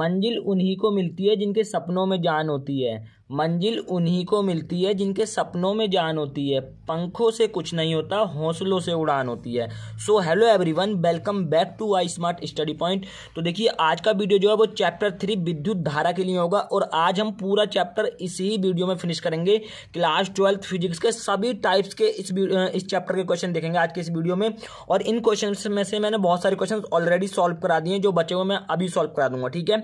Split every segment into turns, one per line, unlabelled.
मंजिल उन्हीं को मिलती है जिनके सपनों में जान होती है मंजिल उन्हीं को मिलती है जिनके सपनों में जान होती है पंखों से कुछ नहीं होता हौसलों से उड़ान होती है so hello everyone welcome back to I smart study point तो देखिए आज का वीडियो जो है वो चैप्टर थ्री विद्युत धारा के लिए होगा और आज हम पूरा चैप्टर इसी वीडियो में फिनिश करेंगे क्लास ट्वेल्थ फिजिक्स के सभी टाइप्स के इस इस चैप्टर के क्वेश्चन देखेंगे आज के इस वीडियो में और इन क्वेश्चन में से मैंने बहुत सारे क्वेश्चन ऑलरेडी सॉल्व करा दिए जो बचे हुए मैं अभी सॉल्व करा दूंगा ठीक है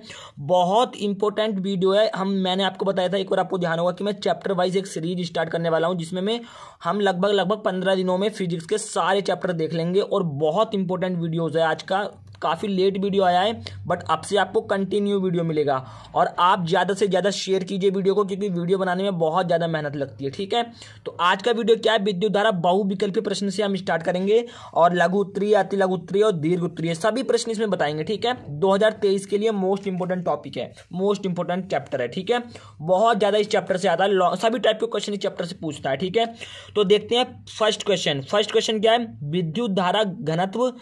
बहुत इंपॉर्टेंट वीडियो है हम मैंने आपको बताया था एक पर आपको ध्यान होगा कि मैं चैप्टर वाइज एक सीरीज स्टार्ट करने वाला हूँ जिसमें मैं हम लगभग लगभग पंद्रह दिनों में फिजिक्स के सारे चैप्टर देख लेंगे और बहुत इंपॉर्टेंट वीडियोज़ है आज का काफ़ी लेट वीडियो आया है बट अब से आपको कंटिन्यू वीडियो मिलेगा और आप ज़्यादा से ज़्यादा शेयर कीजिए वीडियो को क्योंकि वीडियो बनाने में बहुत ज़्यादा मेहनत लगती है ठीक है तो आज का वीडियो क्या है विद्युत धारा बहुविकल्पी प्रश्न से हम स्टार्ट करेंगे और लघु उत्तरीय अति लघु उत्तरीय और दीर्घ उत्तरीय सभी प्रश्न इसमें बताएंगे ठीक है दो के लिए मोस्ट इंपोर्टेंट टॉपिक है मोस्ट इंपोर्टेंट चैप्टर है ठीक है बहुत ज़्यादा इस चैप्टर से आता है सभी टाइप के क्वेश्चन इस चैप्टर से पूछता है ठीक है तो देखते हैं फर्स्ट क्वेश्चन फर्स्ट क्वेश्चन क्या है विद्युत धारा घनत्व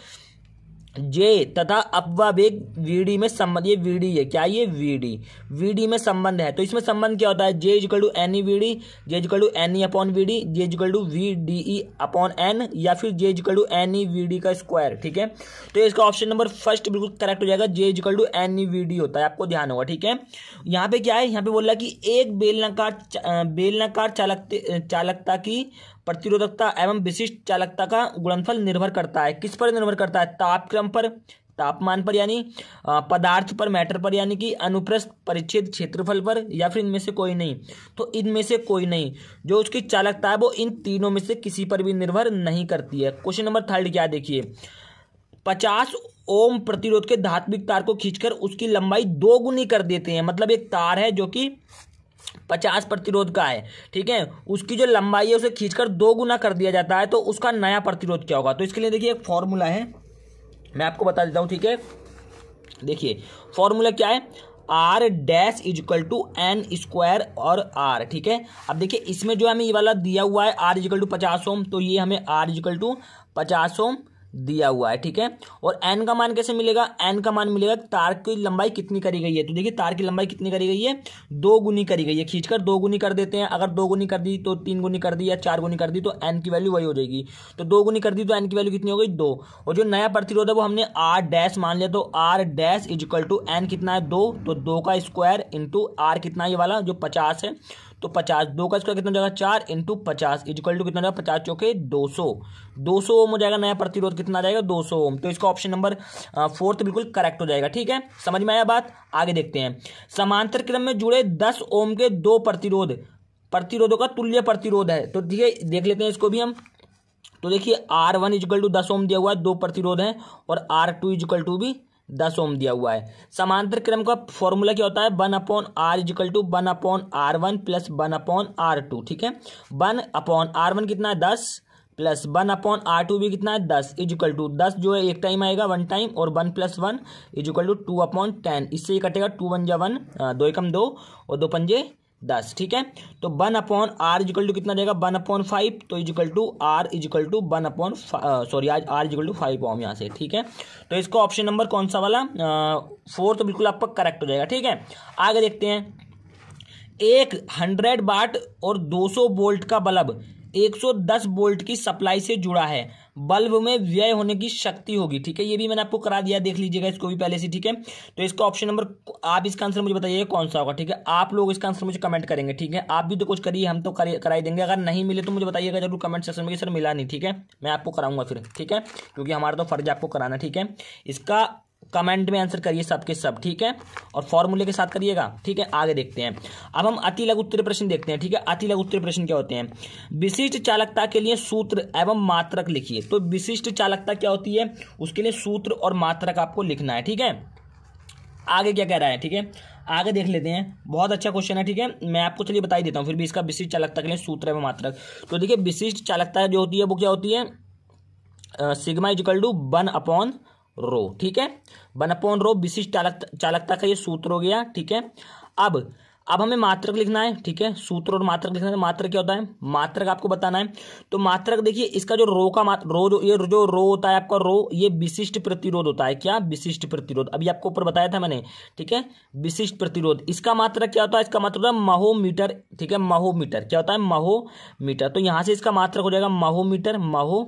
जे तथा अपवावेग वीडी में संबंध ये वीडी है क्या ये वीडी वीडी में संबंध है तो इसमें संबंध क्या होता है J is equal to N E V D J is equal to N E upon V D J is equal to V D E upon N या फिर J is equal to N E V D का स्क्वायर ठीक है तो इसका ऑप्शन नंबर फर्स्ट बिल्कुल correct हो जाएगा J is equal to N E V D होता है आपको ध्यान होगा ठीक है यहाँ पे क्या है यहाँ पे बोल रहा है कि एक बेलनाकार बेलनाकार चालक चालकता की प्रतिरोधकता एवं विशिष्ट चालकता का गुणनफल निर्भर करता है किस पर निर्भर करता है तापक्रम पर तापमान पर यानी पदार्थ पर मैटर पर यानी कि अनुप्रस्थ परिच्छेद क्षेत्रफल पर या फिर इनमें से कोई नहीं तो इनमें से कोई नहीं जो उसकी चालकता है वो इन तीनों में से किसी पर भी निर्भर नहीं करती है क्वेश्चन नंबर थर्ड क्या देखिए पचास ओम प्रतिरोध के धात्विक तार को खींचकर उसकी लंबाई दो गुनी कर देते हैं मतलब एक तार है जो कि पचास प्रतिरोध का है ठीक है उसकी जो लंबाई है उसे खींचकर दो गुना कर दिया जाता है तो उसका नया प्रतिरोध क्या होगा तो इसके लिए देखिए एक फॉर्मूला है मैं आपको बता देता हूँ ठीक है देखिए फॉर्मूला क्या है R dash is equal to N square और आर ठीक है अब देखिए इसमें जो हमें ये वाला दिया हुआ है आर इजिकल टू पचास ओम तो ये हमें आर इजिकल टू पचास ओम दिया हुआ है ठीक है और एन का मान कैसे मिलेगा एन का मान मिलेगा तार की लंबाई कितनी करी गई है तो देखिए तार की लंबाई कितनी करी गई है दो गुनी करी गई है खींचकर दो गुनी कर देते हैं अगर दो गुनी कर दी तो तीन गुनी कर दी या चार गुनी कर दी तो एन की वैल्यू वही हो जाएगी तो दो गुनी कर दी तो एन की वैल्यू कितनी हो गई दो और जो नया प्रतिरोध है वो हमने आर डैश मान लिया तो R dash is equal to N कितना है दो तो दो का स्क्वायर इंटू आर कितना ये वाला जो पचास है तो पचास दो का स्क्वायर कितना जाएगा चार इंटू पचास इजिकल टू कितना जाएगा पचास चौके दो सौ दो सौ ओम हो जाएगा नया प्रतिरोध कितना जाएगा दो सौ ओम तो इसका ऑप्शन नंबर फोर्थ बिल्कुल करेक्ट हो जाएगा ठीक है समझ में आया बात आगे देखते हैं समांतर क्रम में जुड़े दस ओम के दो प्रतिरोध प्रतिरोधों का तुल्य प्रतिरोध है तो ठीक देख लेते हैं इसको भी हम तो देखिए आर वन इजकल टू दस ओम दिया हुआ है दो प्रतिरोध हैं और आर टू इजकल टू भी दस ओम दिया हुआ है समांतर क्रम का फॉर्मूला क्या होता है one upon R is equal to one upon R one plus one upon R two ठीक है वन अपॉन आर वन कितना है दस plus one upon R two भी कितना है दस इजिकल टू दस जो है एक टाइम आएगा वन टाइम और one plus one is equal to two upon ten इससे ये कटेगा टू वन जा वन दो एकम दो और दो पंजे दस ठीक है तो one upon R is equal to कितना जाएगा वन अपॉन फाइव तो is equal to R is equal to one upon sorry आज R is equal to five ohm यहाँ से ठीक है तो इसका ऑप्शन नंबर कौन सा वाला फोर तो बिल्कुल आपका करेक्ट हो जाएगा ठीक है आगे देखते हैं एक हंड्रेड बाट और दो सौ वोल्ट का बल्ब 110 वोल्ट की सप्लाई से जुड़ा है बल्ब में व्यय होने की शक्ति होगी ठीक है ये भी मैंने आपको करा दिया देख लीजिएगा इसको भी पहले से ठीक है तो इसका ऑप्शन नंबर आप इसका आंसर मुझे बताइए कौन सा होगा ठीक है आप लोग इसका आंसर मुझे कमेंट करेंगे ठीक है आप भी तो कुछ करिए हम तो कराई देंगे अगर नहीं मिले तो मुझे बताइएगा जरूर कमेंट सेक्शन में सर मिला नहीं ठीक है मैं आपको कराऊंगा फिर ठीक है क्योंकि हमारा तो फर्ज आपको कराना ठीक है इसका कमेंट में आंसर करिए सबके सब ठीक है और फॉर्मूले के साथ करिएगा ठीक है आगे देखते हैं अब हम अति लघु उत्तरीय प्रश्न देखते हैं ठीक है अति लघु उत्तरीय प्रश्न क्या होते हैं विशिष्ट चालकता के लिए सूत्र एवं मात्रक लिखिए तो विशिष्ट चालकता क्या होती है उसके लिए सूत्र और मात्रक आपको लिखना है ठीक है आगे क्या कह रहा है ठीक है आगे देख लेते हैं बहुत अच्छा क्वेश्चन है ठीक है मैं आपको चलिए बता ही देता हूँ फिर भी इसका विशिष्ट चालकता के लिए सूत्र एवं मात्रक तो देखिए विशिष्ट चालकता जो होती है वो क्या होती है sigma is equal to one upon rho ठीक है वन अपॉन रो विशिष्ट चालक चालकता का ये सूत्र हो गया ठीक है अब अब हमें मात्रक लिखना है ठीक है सूत्र और मात्रक लिखना है मात्रक क्या होता है मात्रक आपको बताना है तो मात्रक देखिए इसका जो रो का रो जो ये जो रो होता है आपका रो ये विशिष्ट प्रतिरोध होता है क्या विशिष्ट प्रतिरोध अभी आपको ऊपर बताया था मैंने ठीक है विशिष्ट प्रतिरोध इसका मात्रक क्या होता है इसका मात्र होता है महोमीटर ठीक है महोमीटर क्या होता है महोमीटर तो यहां से इसका मात्रक हो जाएगा महोमीटर महो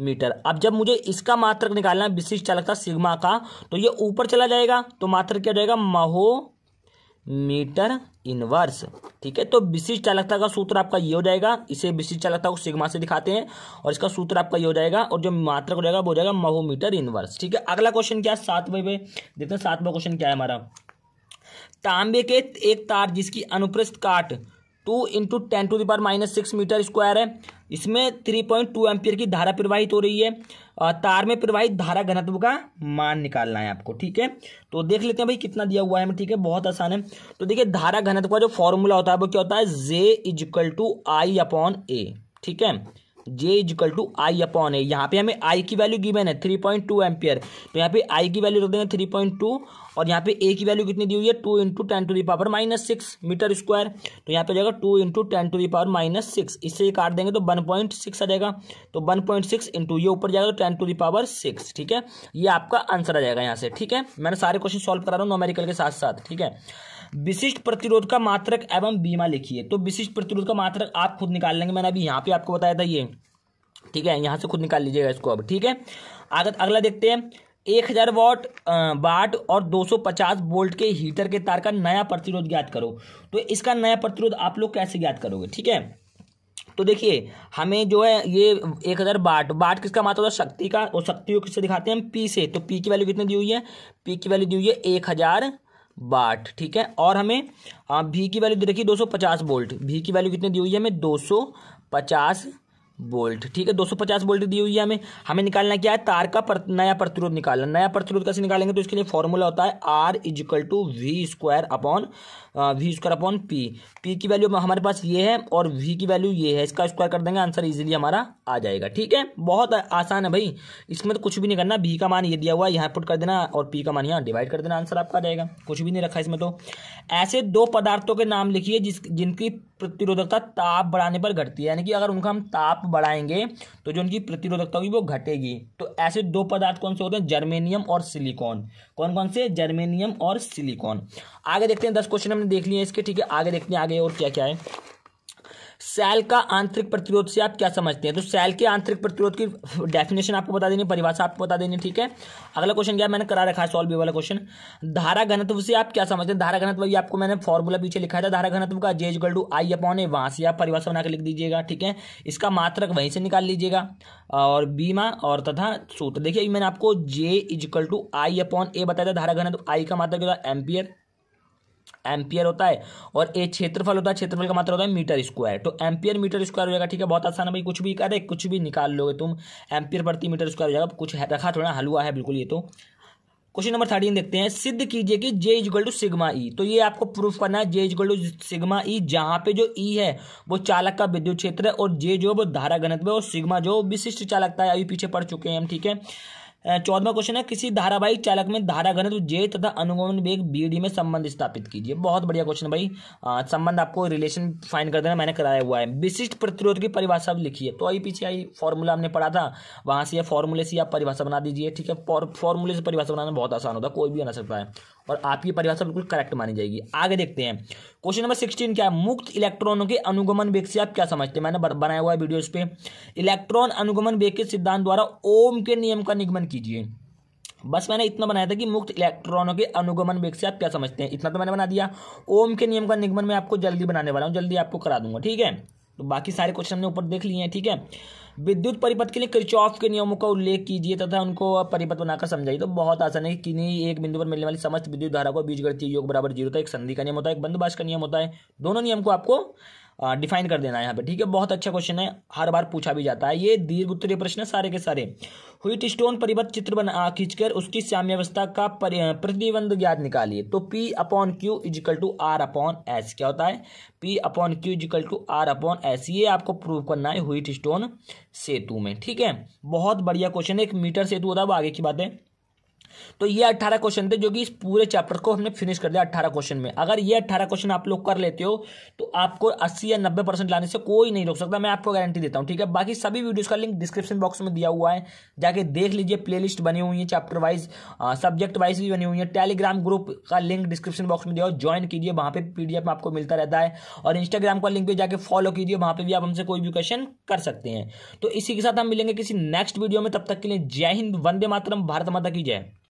मीटर अब जब मुझे इसका मात्रक निकालना है विशिष्ट चालकता सिग्मा का तो ये ऊपर चला जाएगा तो मात्रक क्या हो जाएगा महो मीटर इनवर्स ठीक है तो विशिष्ट चालकता का सूत्र आपका ये हो जाएगा इसे विशिष्ट चालकता को सिग्मा से दिखाते हैं और इसका सूत्र आपका ये हो जाएगा और जो मात्रक हो जाएगा वो हो जाएगा महोमीटर इनवर्स ठीक है अगला क्वेश्चन क्या है सातवें पे देखते हैं सातवा क्वेश्चन क्या है हमारा तांबे के एक तार जिसकी अनुप्रस्थ काट two into ten to the power minus six metre square है इसमें थ्री पॉइंट टू एम्पियर की धारा प्रवाहित हो रही है तार में प्रवाहित धारा घनत्व का मान निकालना है आपको ठीक है तो देख लेते हैं भाई कितना दिया हुआ है हमें ठीक है बहुत आसान है तो देखिए धारा घनत्व का जो फॉर्मूला होता है वो क्या होता है J is equal to I upon A ठीक है J is equal to I upon A यहाँ पे हमें आई की वैल्यू गिवेन है थ्री पॉइंट टू एम्पियर तो यहाँ पे आई की वैल्यू रख देंगे थ्री पॉइंट टू और यहाँ पे ए की वैल्यू कितनी दी हुई है two into ten to the power minus six metre square तो यहाँ पे जाएगा two into ten to the power minus six इससे काट देंगे तो वन पॉइंट सिक्स आ जाएगा तो वन पॉइंट सिक्स इंटू ये ऊपर जाएगा तो टेन टू दावर सिक्स ठीक है ये आपका आंसर आ जाएगा यहाँ से ठीक है मैंने सारे क्वेश्चन सॉल्व करा रहा हूँ नोमेरिकल के साथ साथ ठीक है विशिष्ट प्रतिरोध का मात्रक एवं बीमा लिखिए तो विशिष्ट प्रतिरोध का मात्रक आप खुद निकाल लेंगे मैंने अभी यहाँ पे आपको बताया था ये ठीक है यहाँ से खुद निकाल लीजिएगा इसको अब ठीक है आगे अगला देखते हैं एक हज़ार वॉट बाट और 250 वोल्ट के हीटर के तार का नया प्रतिरोध ज्ञात करो तो इसका नया प्रतिरोध आप लोग कैसे ज्ञात करोगे ठीक है तो देखिए हमें जो है ये एक हज़ार बाट बाट किसका माता होता है शक्ति का और शक्ति को किससे दिखाते हैं हम पी से तो पी की वैल्यू कितनी दी हुई है पी की वैल्यू दी हुई है एक हज़ार बाट ठीक है और हमें भी की वैल्यू दे रखी है दो सौ पचास वोल्ट भी की वैल्यू कितनी दी हुई है हमें दो सौ पचास वोल्ट ठीक है 250 वोल्ट दी हुई है हमें हमें निकालना क्या है तार का पर, नया प्रतिरोध निकालना नया प्रतिरोध कैसे निकालेंगे तो इसके लिए फॉर्मूला होता है R is equal to V square upon V square upon P P की वैल्यू हमारे पास ये है और वी की वैल्यू ये है इसका स्क्वायर कर देंगे आंसर इजिली हमारा आ जाएगा ठीक है बहुत आसान है भाई इसमें तो कुछ भी नहीं करना वी का मान ये दिया हुआ है यहाँ पुट कर देना और पी का मान यहाँ डिवाइड कर देना आंसर आपका आ जाएगा कुछ भी नहीं रखा इसमें तो ऐसे दो पदार्थों के नाम लिखिए जिस जिनकी प्रतिरोधकता ताप बढ़ाने पर घटती है यानी कि अगर उनका हम ताप बढ़ाएंगे तो जो उनकी प्रतिरोधकता होगी वो घटेगी तो ऐसे दो पदार्थ कौन से होते हैं जर्मेनियम और सिलिकॉन कौन कौन से जर्मेनियम और सिलिकॉन आगे देखते हैं दस क्वेश्चन हमने देख लिए इसके ठीक है आगे देखते हैं आगे और क्या क्या है सेल का आंतरिक प्रतिरोध से आप क्या समझते हैं तो सेल के आंतरिक प्रतिरोध की डेफिनेशन आपको बता देनी परिभाषा आपको बता देनी ठीक है अगला क्वेश्चन क्या मैंने करा रखा है सॉल्व वाला क्वेश्चन धारा घनत्व से आप क्या समझते हैं धारा घनत्व ये आपको मैंने फॉर्मूला पीछे लिखा था धारा घनत्व का जे गल टू आई अपॉन ए वहां से आप परिभाषा बनाकर लिख दीजिएगा ठीक है इसका मात्रक वहीं से निकाल लीजिएगा और बीमा और तथा सूत्र देखिए मैंने आपको J is equal to I upon A बताया था धारा घनत्व आई का मात्रक एम्पियर एम्पियर होता है और ए क्षेत्रफल होता है क्षेत्रफल का मात्रा मतलब होता है मीटर स्क्वायर तो एम्पियर मीटर स्क्वायर हो जाएगा ठीक है बहुत आसान है भाई कुछ भी करे कुछ भी निकाल लोगे तुम एम्पियर प्रति मीटर स्क्वायर हो जाएगा कुछ रखा थोड़ा हलवा है बिल्कुल ये तो क्वेश्चन नंबर थर्टीन देखते हैं सिद्ध कीजिए कि J is equal to sigma E e। तो ये आपको प्रूफ करना है J is equal to sigma E e, जहाँ पे जो ई e है वो चालक का विद्युत क्षेत्र है और जे जो वो धारा घनत्व है और सिग्मा जो विशिष्ट चालकता है अभी पीछे पड़ चुके हैं हम ठीक है चौदवा क्वेश्चन है किसी धारावाहिक चालक में धारा घनत्व जे तो तथा अनुगमन वेग बी डी में संबंध स्थापित कीजिए बहुत बढ़िया क्वेश्चन भाई संबंध आपको रिलेशन फाइन कर देना मैंने कराया हुआ है विशिष्ट प्रतिरोध की परिभाषा लिखिए तो आई पीछे आई फॉर्मूला हमने पढ़ा था वहां से यह फॉर्मूले से आप परिभाषा बना दीजिए ठीक है फॉर्मूले से परिभाषा बनाना बहुत आसान होता है कोई भी बना सकता है और आपकी परिभाषा बिल्कुल करेक्ट मानी जाएगी आगे देखते हैं क्वेश्चन नंबर सिक्सटीन क्या है मुक्त इलेक्ट्रॉनों के अनुगमन वेग से आप क्या समझते हैं मैंने बनाया हुआ है वीडियो इस पर इलेक्ट्रॉन अनुगमन वेग के सिद्धांत द्वारा ओम के नियम का निगमन कीजिए बस मैंने इतना बनाया था कि मुक्त इलेक्ट्रॉनों के अनुगमन वेग से आप क्या समझते हैं इतना तो मैंने बना दिया ओम के नियम का निगमन मैं आपको जल्दी बनाने वाला हूँ जल्दी आपको करा दूंगा ठीक है तो बाकी सारे क्वेश्चन हमने ऊपर देख लिए हैं ठीक है विद्युत परिपथ के लिए क्रिचॉफ के नियमों का उल्लेख कीजिए तथा उनको परिपथ बनाकर समझाइए तो बहुत आसान है कि नहीं एक बिंदु पर मिलने वाली समस्त विद्युत धारा को बीजगणितीय योग बराबर जीरो का एक संधि का नियम होता है एक बंदबाज का नियम होता है दोनों नियम को आपको डिफाइन कर देना है यहाँ पे ठीक है बहुत अच्छा क्वेश्चन है हर बार पूछा भी जाता है ये दीर्घ उत्तरीय प्रश्न है सारे के सारे हुईट स्टोन परिबद्ध चित्र बना खींचकर उसकी साम्यवस्था का प्रतिबंध ज्ञात निकालिए तो P upon Q is equal to R upon S क्या होता है P upon Q is equal to R upon S ये आपको प्रूव करना है हुईट स्टोन सेतु में ठीक है बहुत बढ़िया क्वेश्चन है एक मीटर सेतु होता है वो आगे की बात है तो ये अट्ठारह क्वेश्चन थे जो कि इस पूरे चैप्टर को हमने फिनिश कर दिया अट्ठारह क्वेश्चन में अगर ये अट्ठारह क्वेश्चन आप लोग कर लेते हो तो आपको अस्सी या नब्बे परसेंट लाने से कोई नहीं रोक सकता मैं आपको गारंटी देता हूँ ठीक है बाकी सभी वीडियोज़ का लिंक डिस्क्रिप्शन बॉक्स में दिया हुआ है जाके देख लीजिए प्ले बनी हुई है चैप्टर वाइज सब्जेक्ट वाइज भी बनी हुई है टेलीग्राम ग्रुप का लिंक डिस्क्रिप्शन बॉक्स में दिया हुआ ज्वाइन कीजिए वहाँ पर पी में आपको मिलता रहता है और इंस्टाग्राम का लिंक भी जाके फॉलो कीजिए वहाँ पर भी आप हमसे कोई भी क्वेश्चन कर सकते हैं तो इसी के साथ हम मिलेंगे किसी नेक्स्ट वीडियो में तब तक के लिए जय हिंद वंदे मातरम भारत माता की जय